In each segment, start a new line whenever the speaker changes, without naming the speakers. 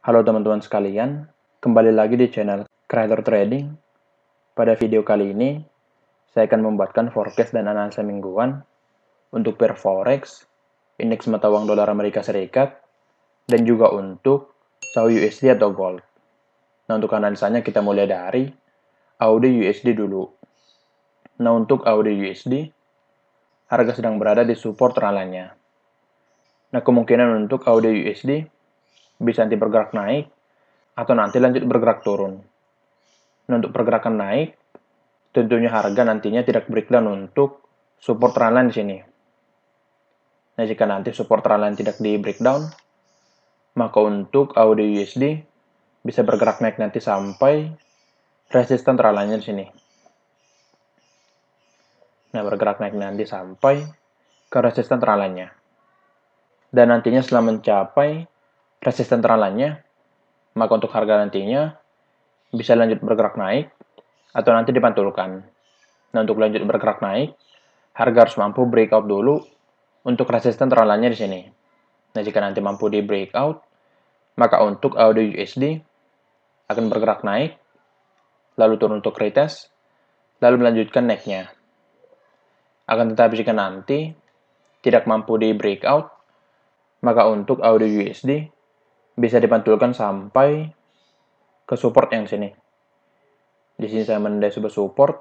Halo teman-teman sekalian, kembali lagi di channel Creator Trading. Pada video kali ini, saya akan membuatkan forecast dan analisa mingguan untuk pair forex, indeks mata uang dolar Amerika Serikat, dan juga untuk Saudi USD atau gold. Nah, untuk analisanya kita mulai dari AUD USD dulu. Nah, untuk AUD USD, harga sedang berada di support ralanya. Nah, kemungkinan untuk AUD USD bisa nanti bergerak naik, atau nanti lanjut bergerak turun. Nah, untuk pergerakan naik, tentunya harga nantinya tidak breakdown untuk support trendline di sini. Nah, jika nanti support trendline tidak di breakdown, maka untuk AUD USD bisa bergerak naik nanti sampai resisten trendline di sini. Nah, bergerak naik nanti sampai ke resisten trendline nya Dan nantinya setelah mencapai resisten teralannya, maka untuk harga nantinya bisa lanjut bergerak naik atau nanti dipantulkan. Nah, untuk lanjut bergerak naik, harga harus mampu breakout dulu untuk resisten teralannya di sini. Nah, jika nanti mampu di breakout, maka untuk audio USD akan bergerak naik, lalu turun untuk retest, lalu melanjutkan naiknya. Akan tetapi jika nanti tidak mampu di breakout, maka untuk audio USD bisa dipantulkan sampai ke support yang di sini. Di sini saya mendesain sebuah support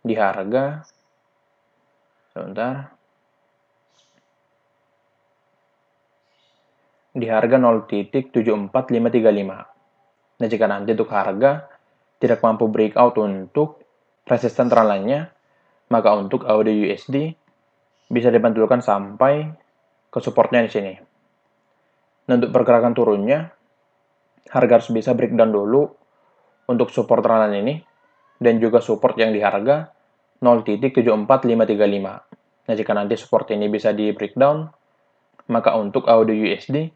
di harga. Sebentar. Di harga 0.74535. Nah, jika nanti untuk harga tidak mampu breakout untuk resisten terlainnya, maka untuk AUD USD bisa dipantulkan sampai ke supportnya di sini. Nah, untuk pergerakan turunnya, harga harus bisa breakdown dulu untuk support ranan ini, dan juga support yang di harga 0.74535. Nah, jika nanti support ini bisa di breakdown, maka untuk audio USD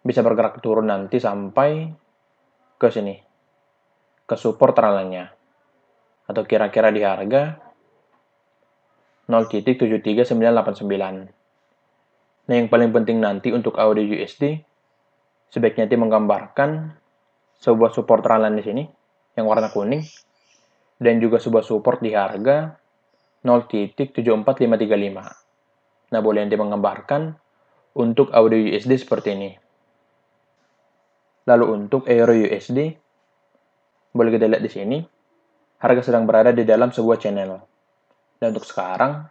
bisa bergerak turun nanti sampai ke sini, ke support ranannya. atau kira-kira di harga 0.73989. Nah, yang paling penting nanti untuk audio USD, sebaiknya nanti menggambarkan sebuah support run di sini, yang warna kuning, dan juga sebuah support di harga 0.74535. Nah, boleh nanti menggambarkan untuk audio USD seperti ini. Lalu untuk euro USD, boleh kita lihat di sini, harga sedang berada di dalam sebuah channel. Dan untuk sekarang,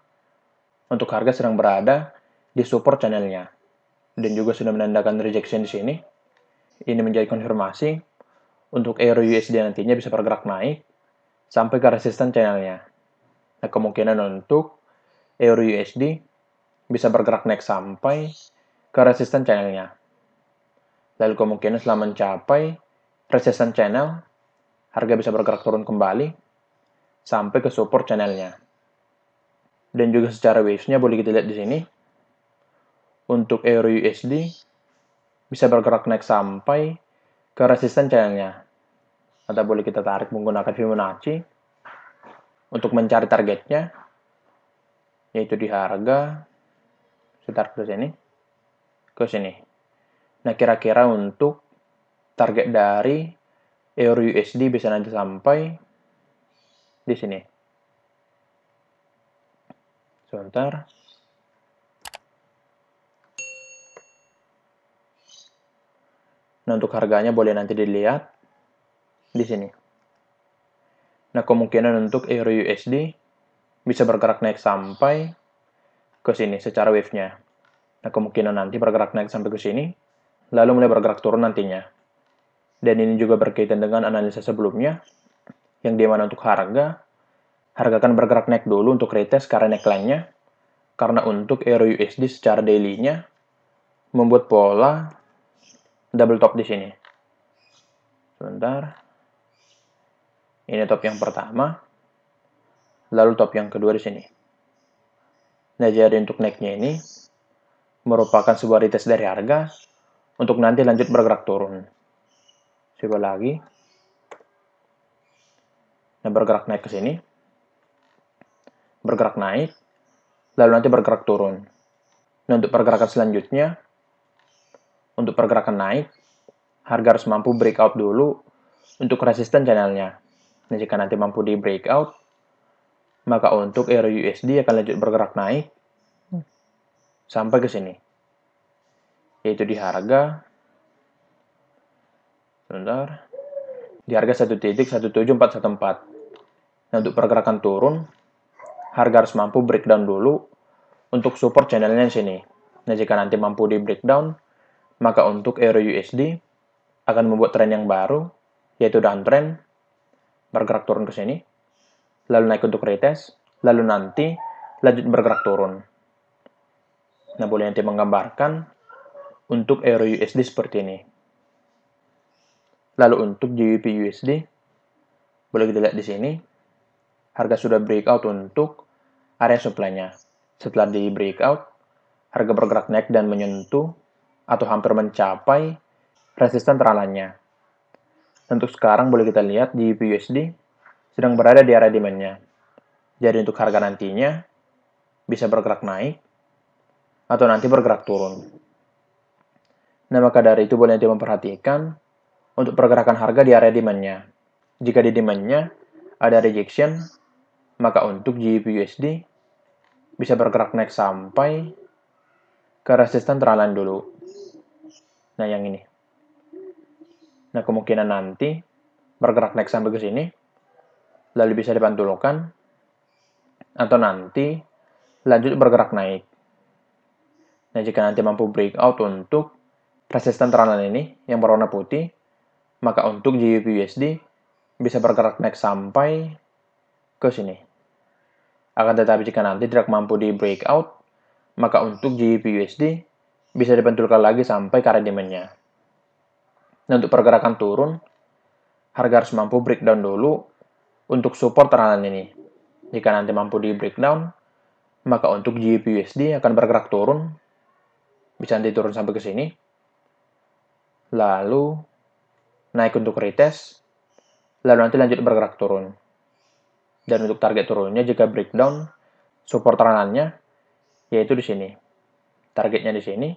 untuk harga sedang berada di support channelnya dan juga sudah menandakan rejection di sini. Ini menjadi konfirmasi untuk euro USD nantinya bisa bergerak naik sampai ke resisten channelnya. Nah, kemungkinan untuk euro USD bisa bergerak naik sampai ke resisten channelnya. Lalu kemungkinan setelah mencapai resisten channel, harga bisa bergerak turun kembali sampai ke support channelnya. Dan juga secara wavesnya boleh kita lihat di sini, untuk Euro USD bisa bergerak naik sampai ke resisten channelnya. Atau boleh kita tarik menggunakan Fibonacci untuk mencari targetnya, yaitu di harga sekitar ke sini, ke sini. Nah, kira-kira untuk target dari Euro USD bisa nanti sampai di sini. Sebentar. Nah, untuk harganya boleh nanti dilihat di sini. Nah, kemungkinan untuk euro USD bisa bergerak naik sampai ke sini secara wave-nya. Nah, kemungkinan nanti bergerak naik sampai ke sini, lalu mulai bergerak turun nantinya. Dan ini juga berkaitan dengan analisa sebelumnya, yang di mana untuk harga, harga akan bergerak naik dulu untuk retest karena neckline-nya, karena untuk euro USD secara daily-nya membuat pola double top di sini. Sebentar. Ini top yang pertama. Lalu top yang kedua di sini. Nah, jadi untuk naiknya ini merupakan sebuah retest dari harga untuk nanti lanjut bergerak turun. Coba lagi. Nah, bergerak naik ke sini. Bergerak naik, lalu nanti bergerak turun. Nah, untuk pergerakan selanjutnya, untuk pergerakan naik, harga harus mampu breakout dulu untuk resisten channelnya. Nah, jika nanti mampu di breakout, maka untuk euro USD akan lanjut bergerak naik sampai ke sini. Yaitu di harga sebentar di harga 1.17414. Nah, untuk pergerakan turun, harga harus mampu breakdown dulu untuk support channelnya di sini. Nah, jika nanti mampu di breakdown, maka untuk euro USD akan membuat tren yang baru, yaitu downtrend, bergerak turun ke sini, lalu naik untuk retest, lalu nanti lanjut bergerak turun. Nah, boleh nanti menggambarkan untuk euro USD seperti ini. Lalu untuk GBP USD, boleh kita lihat di sini, harga sudah breakout untuk area supply-nya. Setelah di breakout, harga bergerak naik dan menyentuh atau hampir mencapai resisten teralannya. Untuk sekarang boleh kita lihat di USD sedang berada di area demand-nya. Jadi untuk harga nantinya bisa bergerak naik atau nanti bergerak turun. Nah, maka dari itu boleh nanti memperhatikan untuk pergerakan harga di area demand-nya. Jika di demand-nya ada rejection, maka untuk GBPUSD e bisa bergerak naik sampai ke resisten teralan dulu. Nah, yang ini. Nah, kemungkinan nanti bergerak naik sampai ke sini, lalu bisa dipantulkan, atau nanti lanjut bergerak naik. Nah, jika nanti mampu breakout untuk resisten teranan ini yang berwarna putih, maka untuk GBPUSD bisa bergerak naik sampai ke sini. Akan tetapi jika nanti tidak mampu di breakout, maka untuk USD bisa dipentulkan lagi sampai ke area Nah, untuk pergerakan turun, harga harus mampu breakdown dulu untuk support terhalang ini. Jika nanti mampu di breakdown, maka untuk GBPUSD akan bergerak turun, bisa nanti turun sampai ke sini, lalu naik untuk retest, lalu nanti lanjut bergerak turun. Dan untuk target turunnya jika breakdown, support ranannya yaitu di sini targetnya di sini,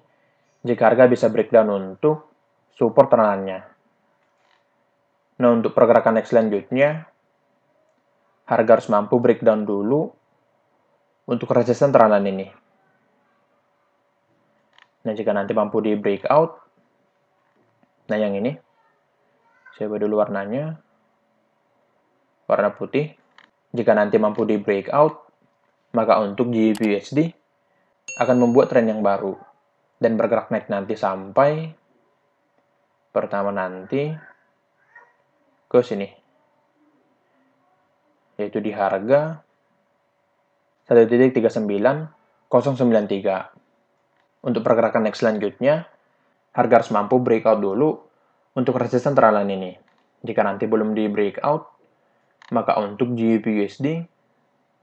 jika harga bisa breakdown untuk support tenangannya. Nah, untuk pergerakan next selanjutnya, harga harus mampu breakdown dulu untuk resisten tenangan ini. Nah, jika nanti mampu di breakout, nah yang ini, saya beri dulu warnanya, warna putih. Jika nanti mampu di breakout, maka untuk GBPUSD akan membuat tren yang baru dan bergerak naik nanti sampai pertama nanti ke sini yaitu di harga 1.39093 untuk pergerakan next selanjutnya harga harus mampu breakout dulu untuk resisten teralan ini jika nanti belum di breakout maka untuk GBPUSD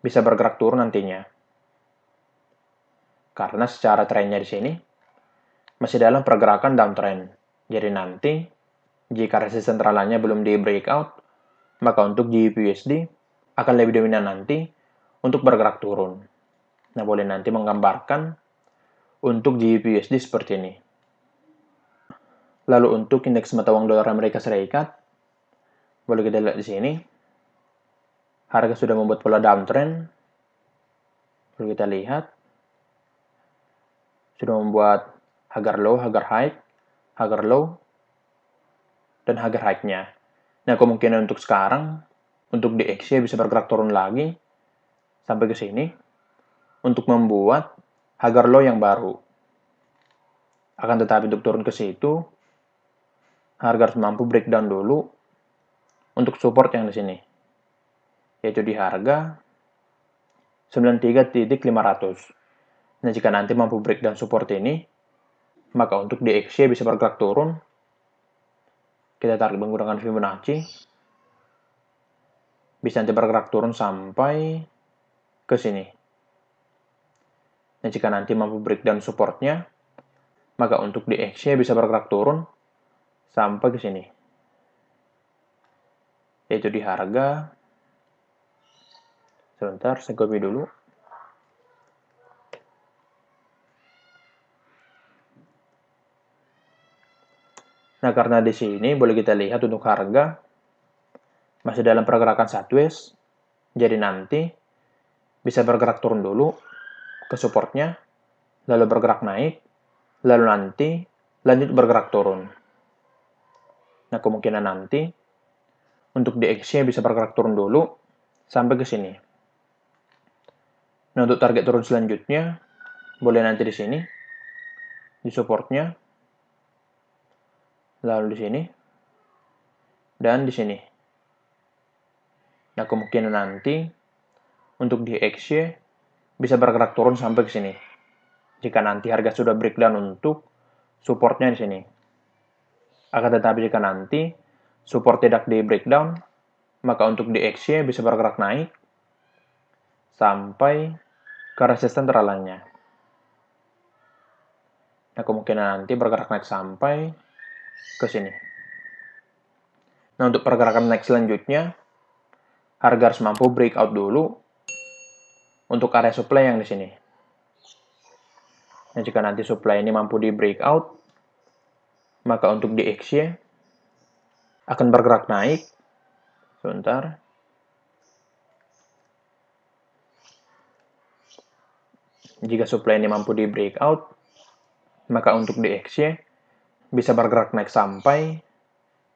bisa bergerak turun nantinya karena secara trennya di sini masih dalam pergerakan downtrend. Jadi nanti jika resisten terhalanya belum di breakout, maka untuk GBPUSD akan lebih dominan nanti untuk bergerak turun. Nah, boleh nanti menggambarkan untuk GBPUSD seperti ini. Lalu untuk indeks mata uang dolar Amerika Serikat, boleh kita lihat di sini. Harga sudah membuat pola downtrend. Lalu kita lihat sudah membuat hagar low, hagar high, hagar low, dan hagar high-nya. Nah, kemungkinan untuk sekarang, untuk DXY bisa bergerak turun lagi sampai ke sini untuk membuat hagar low yang baru. Akan tetapi untuk turun ke situ, harga harus mampu breakdown dulu untuk support yang di sini. Yaitu di harga 93.500. Nah, jika nanti mampu breakdown support ini, maka untuk DXY bisa bergerak turun. Kita tarik menggunakan Fibonacci. Bisa nanti bergerak turun sampai ke sini. Nah, jika nanti mampu breakdown supportnya, maka untuk DXY bisa bergerak turun sampai ke sini. Yaitu di harga, sebentar, saya copy dulu. Nah, karena di sini boleh kita lihat untuk harga masih dalam pergerakan sideways. Jadi nanti bisa bergerak turun dulu ke supportnya, lalu bergerak naik, lalu nanti lanjut bergerak turun. Nah, kemungkinan nanti untuk x nya bisa bergerak turun dulu sampai ke sini. Nah, untuk target turun selanjutnya, boleh nanti di sini, di supportnya, lalu di sini, dan di sini. Nah, kemungkinan nanti untuk di XY bisa bergerak turun sampai ke sini. Jika nanti harga sudah breakdown untuk supportnya di sini. Akan tetapi jika nanti support tidak di breakdown, maka untuk di XY bisa bergerak naik sampai ke resisten terhalangnya. Nah, kemungkinan nanti bergerak naik sampai ke sini. Nah, untuk pergerakan naik selanjutnya, harga harus mampu breakout dulu untuk area supply yang di sini. Nah, jika nanti supply ini mampu di breakout, maka untuk di ya akan bergerak naik. Sebentar. Jika supply ini mampu di breakout, maka untuk di ya bisa bergerak naik sampai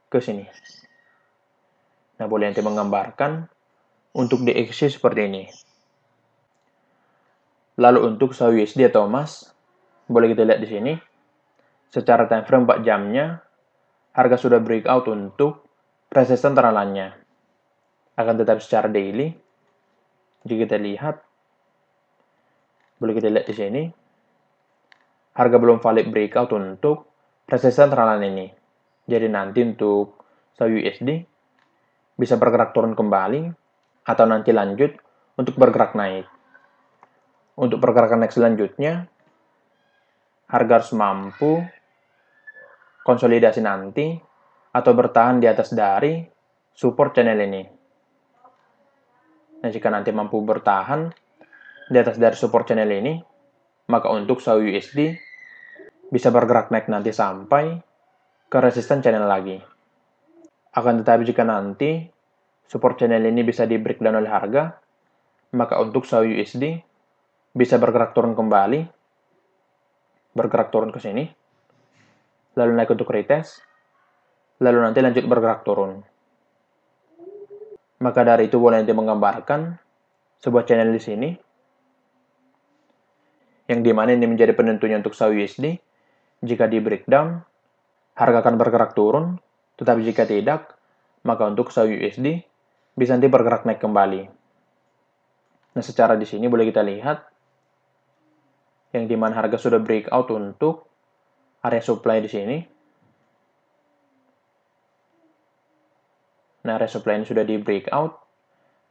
ke sini. Nah, boleh nanti menggambarkan untuk DXY seperti ini. Lalu untuk USD atau emas, boleh kita lihat di sini. Secara time frame 4 jamnya, harga sudah breakout untuk resisten teralannya. Akan tetap secara daily, jika kita lihat, boleh kita lihat di sini, harga belum valid breakout untuk resisten terhalang ini. Jadi nanti untuk sell USD bisa bergerak turun kembali atau nanti lanjut untuk bergerak naik. Untuk pergerakan naik selanjutnya, harga harus mampu konsolidasi nanti atau bertahan di atas dari support channel ini. Nah, jika nanti mampu bertahan di atas dari support channel ini, maka untuk saw USD bisa bergerak naik nanti sampai ke resisten channel lagi. Akan tetapi jika nanti support channel ini bisa di breakdown oleh harga, maka untuk saw USD bisa bergerak turun kembali, bergerak turun ke sini, lalu naik untuk retest, lalu nanti lanjut bergerak turun. Maka dari itu boleh nanti menggambarkan sebuah channel di sini, yang dimana ini menjadi penentunya untuk saw USD, jika di breakdown, harga akan bergerak turun, tetapi jika tidak, maka untuk saham USD bisa nanti bergerak naik kembali. Nah, secara di sini boleh kita lihat yang di mana harga sudah breakout untuk area supply di sini. Nah, area supply ini sudah di breakout.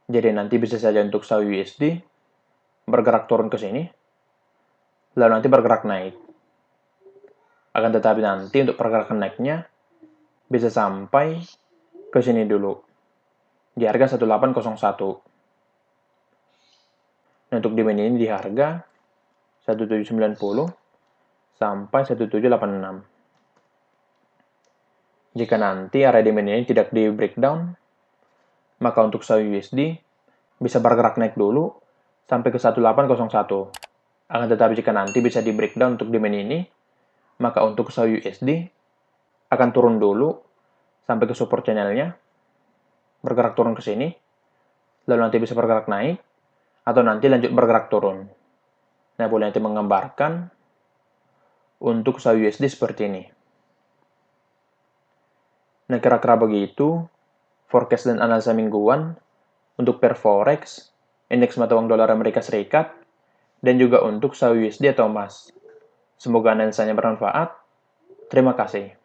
Jadi nanti bisa saja untuk saham USD bergerak turun ke sini. Lalu nanti bergerak naik. Akan tetapi nanti untuk pergerakan naiknya bisa sampai ke sini dulu di harga 1801. Nah, untuk demand ini di harga 1790 sampai 1786. Jika nanti area demand ini tidak di breakdown, maka untuk saham USD bisa bergerak naik dulu sampai ke 1801. Akan tetapi jika nanti bisa di breakdown untuk demand ini, maka untuk saw USD akan turun dulu sampai ke support channelnya, bergerak turun ke sini, lalu nanti bisa bergerak naik, atau nanti lanjut bergerak turun. Nah, boleh nanti menggambarkan untuk saw USD seperti ini. Nah, kira-kira begitu forecast dan analisa mingguan untuk pair forex, indeks mata uang dolar Amerika Serikat, dan juga untuk saw USD atau emas. Semoga analisanya bermanfaat. Terima kasih.